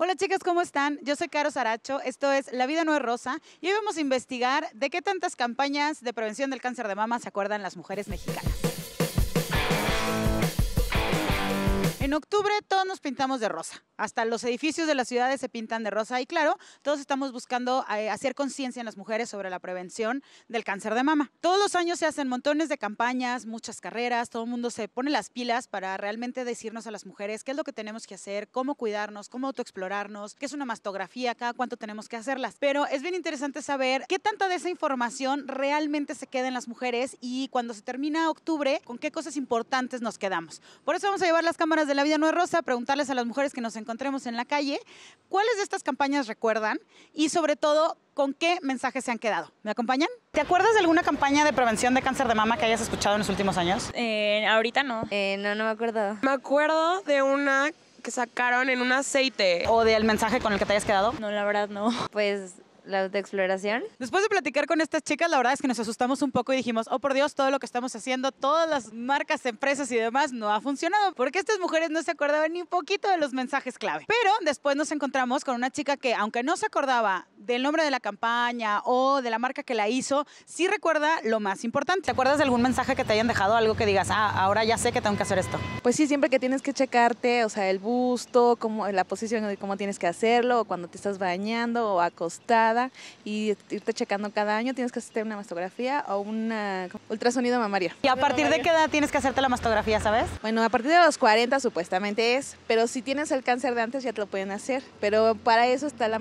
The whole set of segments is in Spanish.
Hola chicas, ¿cómo están? Yo soy Caro Saracho, esto es La vida no es rosa y hoy vamos a investigar de qué tantas campañas de prevención del cáncer de mama se acuerdan las mujeres mexicanas. En octubre todos nos pintamos de rosa. Hasta los edificios de las ciudades se pintan de rosa. Y claro, todos estamos buscando eh, hacer conciencia en las mujeres sobre la prevención del cáncer de mama. Todos los años se hacen montones de campañas, muchas carreras, todo el mundo se pone las pilas para realmente decirnos a las mujeres qué es lo que tenemos que hacer, cómo cuidarnos, cómo autoexplorarnos, qué es una mastografía, cada cuánto tenemos que hacerlas. Pero es bien interesante saber qué tanta de esa información realmente se queda en las mujeres y cuando se termina octubre, con qué cosas importantes nos quedamos. Por eso vamos a llevar las cámaras del la Vida No es Rosa, preguntarles a las mujeres que nos encontremos en la calle cuáles de estas campañas recuerdan y sobre todo con qué mensajes se han quedado. ¿Me acompañan? ¿Te acuerdas de alguna campaña de prevención de cáncer de mama que hayas escuchado en los últimos años? Eh, ahorita no. Eh, no, no me acuerdo. Me acuerdo de una que sacaron en un aceite. ¿O del mensaje con el que te hayas quedado? No, la verdad no. Pues la exploración Después de platicar con estas chicas, la verdad es que nos asustamos un poco y dijimos, oh por Dios, todo lo que estamos haciendo, todas las marcas, empresas y demás no ha funcionado, porque estas mujeres no se acordaban ni un poquito de los mensajes clave. Pero después nos encontramos con una chica que, aunque no se acordaba del nombre de la campaña o de la marca que la hizo, sí recuerda lo más importante. ¿Te acuerdas de algún mensaje que te hayan dejado, algo que digas, ah, ahora ya sé que tengo que hacer esto? Pues sí, siempre que tienes que checarte, o sea, el busto, la posición, de cómo tienes que hacerlo, cuando te estás bañando o acostada y irte checando cada año. Tienes que hacerte una mastografía o un ultrasonido mamario. ¿Y a partir de qué edad tienes que hacerte la mastografía, sabes? Bueno, a partir de los 40 supuestamente es, pero si tienes el cáncer de antes ya te lo pueden hacer. Pero para eso está la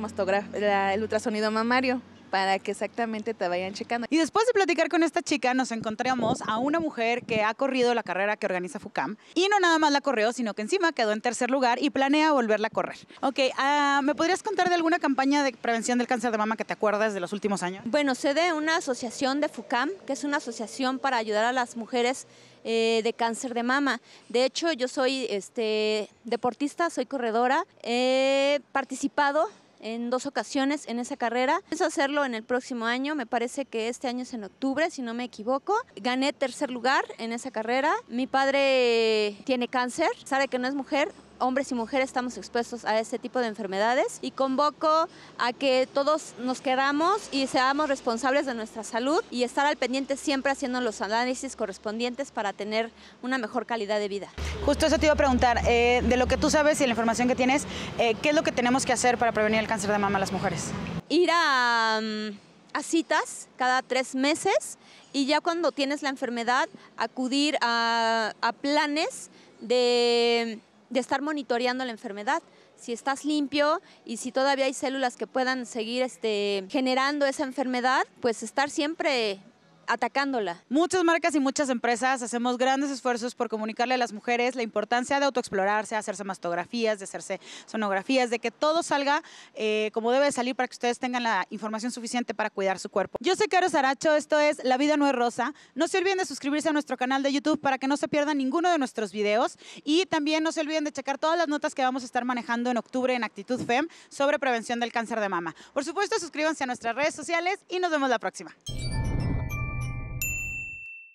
el ultrasonido mamario para que exactamente te vayan checando. Y después de platicar con esta chica, nos encontramos a una mujer que ha corrido la carrera que organiza FUCAM y no nada más la corrió, sino que encima quedó en tercer lugar y planea volverla a correr. Ok, ah, ¿me podrías contar de alguna campaña de prevención del cáncer de mama que te acuerdas de los últimos años? Bueno, sé de una asociación de FUCAM, que es una asociación para ayudar a las mujeres eh, de cáncer de mama. De hecho, yo soy este, deportista, soy corredora, he participado en dos ocasiones en esa carrera. Pienso hacerlo en el próximo año, me parece que este año es en octubre, si no me equivoco. Gané tercer lugar en esa carrera. Mi padre tiene cáncer, sabe que no es mujer, hombres y mujeres estamos expuestos a este tipo de enfermedades y convoco a que todos nos quedamos y seamos responsables de nuestra salud y estar al pendiente siempre haciendo los análisis correspondientes para tener una mejor calidad de vida. Justo eso te iba a preguntar, eh, de lo que tú sabes y la información que tienes, eh, ¿qué es lo que tenemos que hacer para prevenir el cáncer de mama a las mujeres? Ir mm, a, citas cada tres meses y ya cuando tienes la enfermedad acudir a planes de de estar monitoreando la enfermedad. Si estás limpio y si todavía hay células que puedan seguir este, generando esa enfermedad, pues estar siempre atacándola. Muchas marcas y muchas empresas hacemos grandes esfuerzos por comunicarle a las mujeres la importancia de autoexplorarse, hacerse mastografías, de hacerse sonografías, de que todo salga eh, como debe salir para que ustedes tengan la información suficiente para cuidar su cuerpo. Yo soy Caro Saracho, esto es La Vida No es Rosa. No se olviden de suscribirse a nuestro canal de YouTube para que no se pierdan ninguno de nuestros videos y también no se olviden de checar todas las notas que vamos a estar manejando en octubre en Actitud FEM sobre prevención del cáncer de mama. Por supuesto, suscríbanse a nuestras redes sociales y nos vemos la próxima.